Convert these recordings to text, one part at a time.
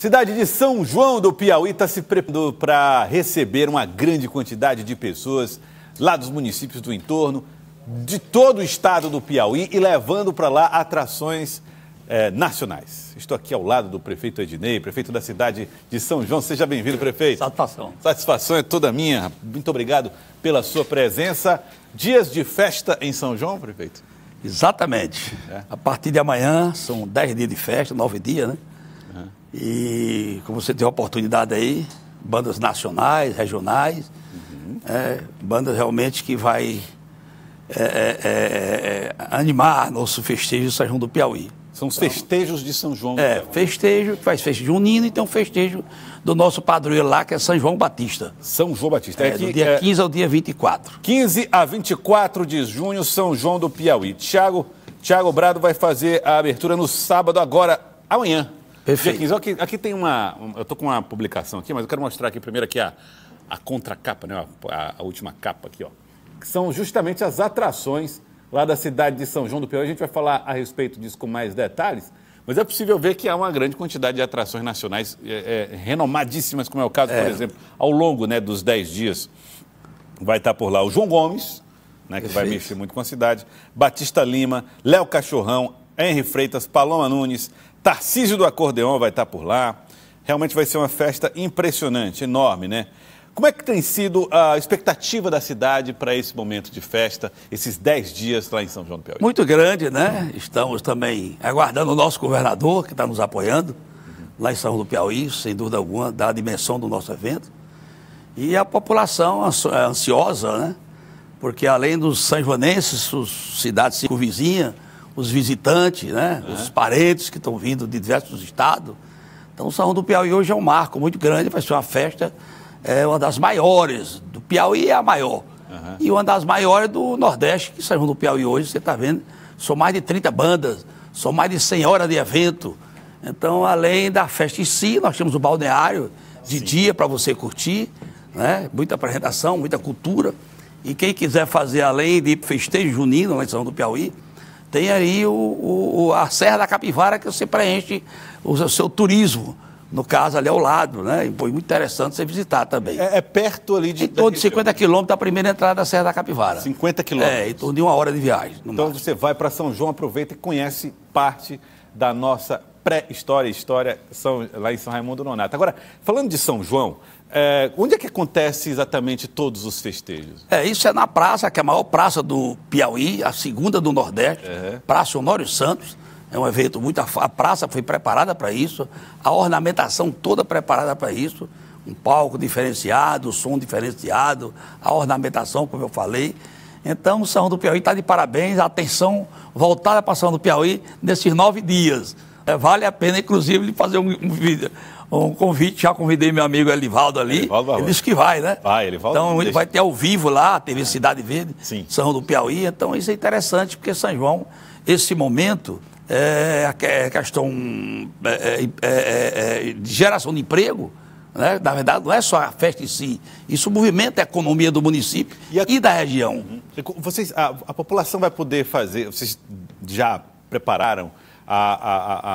Cidade de São João do Piauí está se preparando para receber uma grande quantidade de pessoas lá dos municípios do entorno, de todo o estado do Piauí e levando para lá atrações é, nacionais. Estou aqui ao lado do prefeito Ednei, prefeito da cidade de São João. Seja bem-vindo, prefeito. Satisfação. Satisfação é toda minha. Muito obrigado pela sua presença. Dias de festa em São João, prefeito? Exatamente. É. A partir de amanhã são 10 dias de festa, 9 dias, né? E como você tem oportunidade aí, bandas nacionais, regionais, uhum. é, bandas realmente que vai é, é, é, é animar nosso festejo de São João do Piauí. São os então, festejos de São João. É, festejo, faz festejo junino e tem um festejo do nosso padroeiro lá, que é São João Batista. São João Batista. É, é que, do dia é... 15 ao dia 24. 15 a 24 de junho, São João do Piauí. Tiago, Tiago Brado vai fazer a abertura no sábado agora, amanhã, Perfeito. aqui, aqui tem uma. Eu estou com uma publicação aqui, mas eu quero mostrar aqui primeiro aqui a, a contracapa, né? A, a, última capa aqui, ó. Que são justamente as atrações lá da cidade de São João do Piauí. A gente vai falar a respeito disso com mais detalhes. Mas é possível ver que há uma grande quantidade de atrações nacionais é, é, renomadíssimas, como é o caso, é. por exemplo, ao longo né, dos 10 dias. Vai estar por lá o João Gomes, né, que vai mexer muito com a cidade, Batista Lima, Léo Cachorrão, Henry Freitas, Paloma Nunes, Tarcísio do Acordeão vai estar por lá. Realmente vai ser uma festa impressionante, enorme, né? Como é que tem sido a expectativa da cidade para esse momento de festa, esses 10 dias lá em São João do Piauí? Muito grande, né? Estamos também aguardando o nosso governador, que está nos apoiando uhum. lá em São João do Piauí, sem dúvida alguma, da dimensão do nosso evento. E a população ansiosa, né? Porque além dos sanjoanenses, cidades vizinhas os visitantes, né? É. Os parentes que estão vindo de diversos estados. Então, o Salão do Piauí hoje é um marco muito grande, vai ser uma festa, é uma das maiores. Do Piauí é a maior. Uhum. E uma das maiores do Nordeste, que São do Piauí hoje, você está vendo, são mais de 30 bandas, são mais de 100 horas de evento. Então, além da festa em si, nós temos o balneário de Sim. dia para você curtir, né? muita apresentação, muita cultura. E quem quiser fazer, além de festejo junino lá em São do Piauí, tem aí o, o, a Serra da Capivara que você preenche o, o seu turismo. No caso, ali ao lado, né? E foi muito interessante você visitar também. É, é perto ali de. Em torno de 50 quilômetros da primeira entrada da Serra da Capivara. 50 quilômetros? É, em torno de uma hora de viagem. Então mar. você vai para São João, aproveita e conhece parte da nossa pré-história, história São, lá em São Raimundo Nonato. Agora, falando de São João, é, onde é que acontece exatamente todos os festejos? É, isso é na praça, que é a maior praça do Piauí, a segunda do Nordeste, é. Praça Honório Santos. É um evento muito. A praça foi preparada para isso, a ornamentação toda preparada para isso. Um palco diferenciado, som diferenciado, a ornamentação, como eu falei. Então, São do Piauí está de parabéns, a atenção voltada para São do Piauí nesses nove dias. É, vale a pena, inclusive, fazer um, um vídeo um convite, já convidei meu amigo Elivaldo ali. Elivaldo ele disse que vai, né? Vai, Elivaldo. Então ele vai ter ao vivo lá, a TV Cidade Verde, Sim. São do Piauí. Então isso é interessante, porque São João, esse momento, é a é, é questão é, de geração de emprego. Né? Na verdade, não é só a festa em si, isso movimenta a economia do município e, a... e da região. Uhum. Vocês, a, a população vai poder fazer, vocês já prepararam a,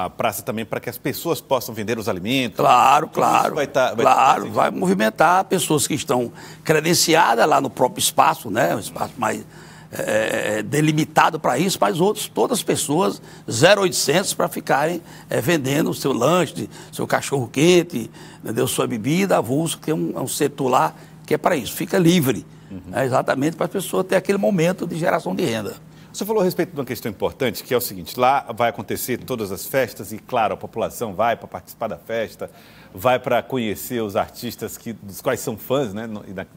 a, a praça também para que as pessoas possam vender os alimentos? Claro, claro. Vai tá, vai claro, assim. vai movimentar pessoas que estão credenciadas lá no próprio espaço, né? Um espaço mais é, é, é delimitado para isso, mas outros, todas as pessoas, 0,800 para ficarem é, vendendo o seu lanche, seu cachorro quente, entendeu? sua bebida, avulso, que é um, é um setor lá que é para isso, fica livre. Uhum. É exatamente para as pessoas ter aquele momento de geração de renda. Você falou a respeito de uma questão importante, que é o seguinte: lá vai acontecer todas as festas e, claro, a população vai para participar da festa, vai para conhecer os artistas que, dos quais são fãs, né?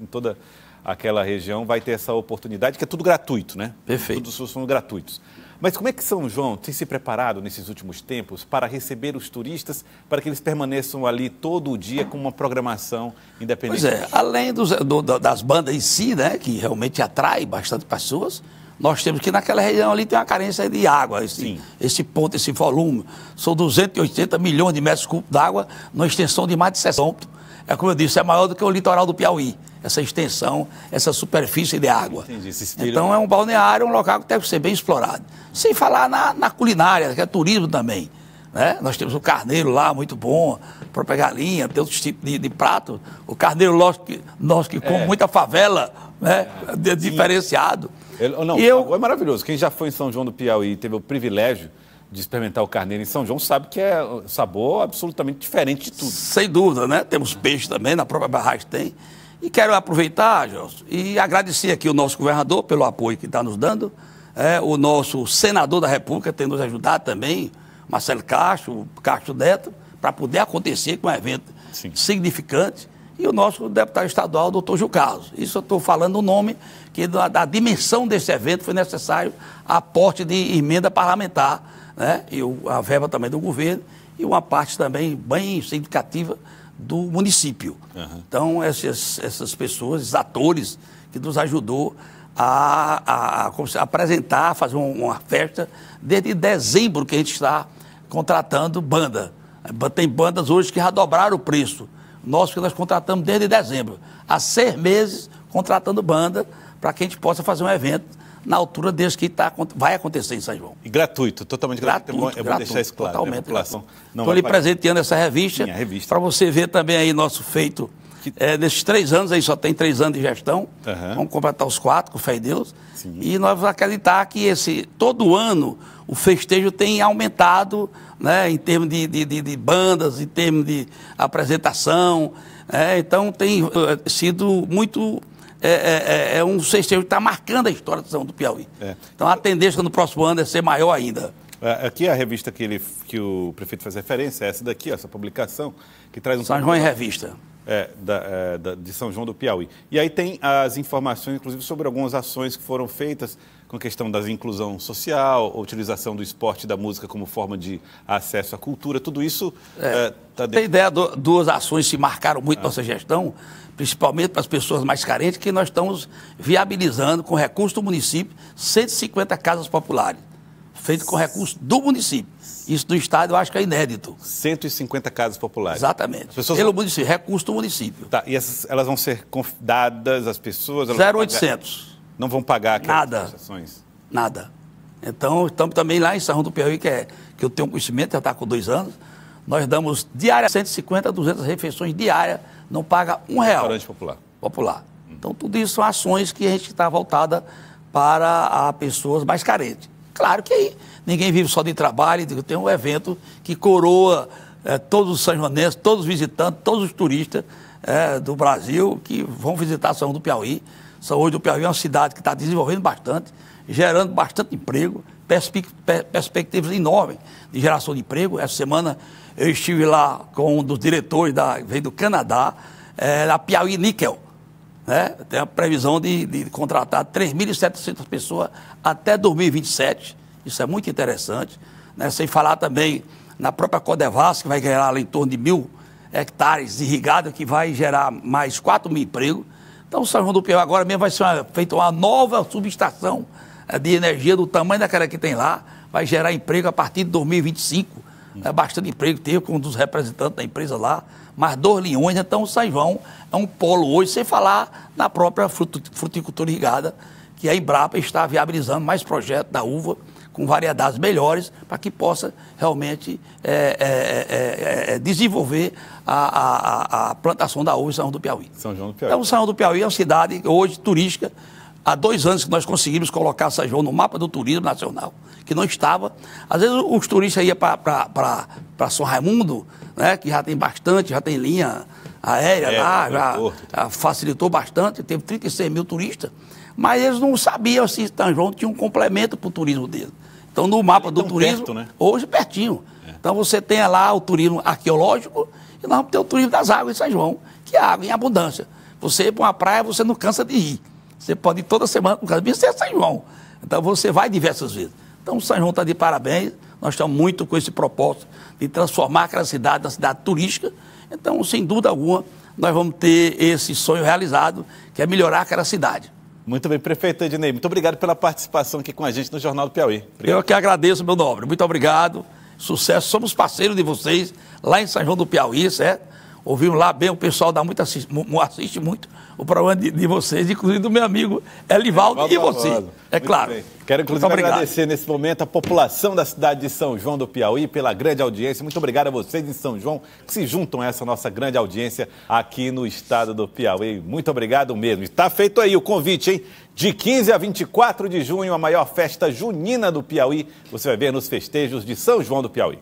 Em toda aquela região vai ter essa oportunidade, que é tudo gratuito, né? Perfeito. Todos são gratuitos. Mas como é que São João tem se preparado nesses últimos tempos para receber os turistas, para que eles permaneçam ali todo o dia com uma programação independente? Pois é, além dos, do, das bandas em si, né, que realmente atrai bastante pessoas, nós temos que naquela região ali tem uma carência de água, esse, Sim. esse ponto, esse volume. São 280 milhões de metros cúbicos d'água numa extensão de mais de 60 É como eu disse, é maior do que o litoral do Piauí, essa extensão, essa superfície de água. Entendi, então é um balneário, um local que deve ser bem explorado. Sem falar na, na culinária, que é turismo também. Né? Nós temos o carneiro lá, muito bom, própria galinha, tem outros tipos de, de prato. O carneiro, nós que, nós que é. muita favela, né? É. diferenciado. Sim. Ele, oh, não, e eu... é maravilhoso. Quem já foi em São João do Piauí e teve o privilégio de experimentar o carneiro em São João sabe que é um sabor absolutamente diferente de tudo. Sem dúvida, né? Temos peixe também, na própria barragem tem. E quero aproveitar, Gelson, e agradecer aqui o nosso governador pelo apoio que está nos dando, é, o nosso senador da República tem nos ajudado também, Marcelo Castro, Castro Neto, para poder acontecer com um evento Sim. significante e o nosso deputado estadual, doutor Jucaso. Isso eu estou falando o nome que da, da, dimensão desse evento foi necessário aporte de emenda parlamentar, né? E o, a verba também do governo e uma parte também bem significativa do município. Uhum. Então, essas, essas pessoas, esses atores que nos ajudou a, a, a apresentar, fazer uma festa desde dezembro que a gente está contratando banda. Tem bandas hoje que já dobraram o preço nosso que nós contratamos desde dezembro. Há seis meses contratando banda para que a gente possa fazer um evento na altura desse que tá, vai acontecer em São João. E gratuito, totalmente gratuito. gratuito é bom, é deixar isso claro. Né? Totalmente. Estou lhe pagar. presenteando essa revista, revista. para você ver também aí nosso feito que... É, desses três anos, aí só tem três anos de gestão. Uhum. Vamos completar os quatro, com fé em Deus. Sim. E nós vamos acreditar que esse, todo ano o festejo tem aumentado né, em termos de, de, de, de bandas, em termos de apresentação. Né? então tem eh, sido muito é, é, é, é, um festejo que está marcando a história do do Piauí. É. Então a tendência no próximo ano é ser maior ainda. É, aqui é a revista que, ele, que o prefeito faz referência é essa daqui, essa publicação, que traz um. São João em Revista. É, da, é, da, de São João do Piauí. E aí tem as informações, inclusive, sobre algumas ações que foram feitas com a questão da inclusão social, a utilização do esporte e da música como forma de acesso à cultura, tudo isso é, é tá dentro. Tem ideia, do, duas ações se marcaram muito ah. nossa gestão, principalmente para as pessoas mais carentes, que nós estamos viabilizando com recurso do município 150 casas populares feito com recurso do município. Isso do Estado eu acho que é inédito. 150 casas populares. Exatamente. pessoas Pelo município, recurso do município. Tá, e essas, elas vão ser dadas às pessoas? 0,800. Não vão pagar aquelas Nada. Prestações. Nada. Então, estamos também lá em Sarrão do Piauí, que, é, que eu tenho conhecimento, já está com dois anos. Nós damos diária 150 a 200 refeições diárias, não paga um real. Restaurante popular. Popular. Então, tudo isso são ações que a gente está voltada para as pessoas mais carentes. Claro que aí ninguém vive só de trabalho, tem um evento que coroa é, todos os sanjonenses, todos os visitantes, todos os turistas é, do Brasil que vão visitar São do Piauí. São hoje do Piauí é uma cidade que está desenvolvendo bastante, gerando bastante emprego, perspectivas enormes de geração de emprego. Essa semana eu estive lá com um dos diretores, da, veio do Canadá, é, da Piauí Níquel né? Tem a previsão de, de contratar 3.700 pessoas até 2027. Isso é muito interessante. Né? Sem falar também na própria Codevas, que vai gerar em torno de mil hectares irrigados, que vai gerar mais 4 mil empregos. Então, o São João do Piauí agora mesmo vai ser uma, feita uma nova subestação eh, de energia do tamanho daquela que tem lá. Vai gerar emprego a partir de 2025 é bastante emprego, teve com um dos representantes da empresa lá, mais dois leões, né? então o São João é um polo hoje, sem falar na própria fruticultura irrigada, que a Embrapa está viabilizando mais projetos da uva com variedades melhores para que possa realmente é, é, é, é, é desenvolver a, a, a, plantação da uva em São João do Piauí. São João do Piauí. Então, São João do Piauí é uma cidade hoje turística há dois anos que nós conseguimos colocar São João no mapa do turismo nacional, que não estava. Às vezes os turistas iam para São Raimundo, né, que já tem bastante, já tem linha aérea é, lá, já, já, facilitou bastante, teve 36 mil turistas, mas eles não sabiam se São João tinha um complemento para o turismo dele. Então, no mapa é do turismo, perto, né? hoje pertinho. É. Então, você tem lá o turismo arqueológico e nós vamos ter o turismo das águas em São João, que é água em abundância. Você ir para uma praia, você não cansa de ir. Você pode ir toda semana no casamento você é São João. Então você vai diversas vezes. Então o São João está de parabéns. Nós estamos muito com esse propósito de transformar aquela cidade na cidade turística. Então, sem dúvida alguma, nós vamos ter esse sonho realizado, que é melhorar aquela cidade. Muito bem, prefeito Ednei, muito obrigado pela participação aqui com a gente no Jornal do Piauí. Obrigado. Eu que agradeço, meu nobre. Muito obrigado. Sucesso. Somos parceiros de vocês lá em São João do Piauí, certo? Ouvimos lá bem, o pessoal dá muito assiste, assiste muito o programa de, de, vocês, inclusive do meu amigo Elivaldo, e você. Elivaldo. É muito claro. Bem. Quero inclusive agradecer nesse momento a população da cidade de São João do Piauí pela grande audiência. Muito obrigado a vocês em São João que se juntam a essa nossa grande audiência aqui no estado do Piauí. Muito obrigado mesmo. Está feito aí o convite, hein? De 15 a 24 de junho, a maior festa junina do Piauí. Você vai ver nos festejos de São João do Piauí.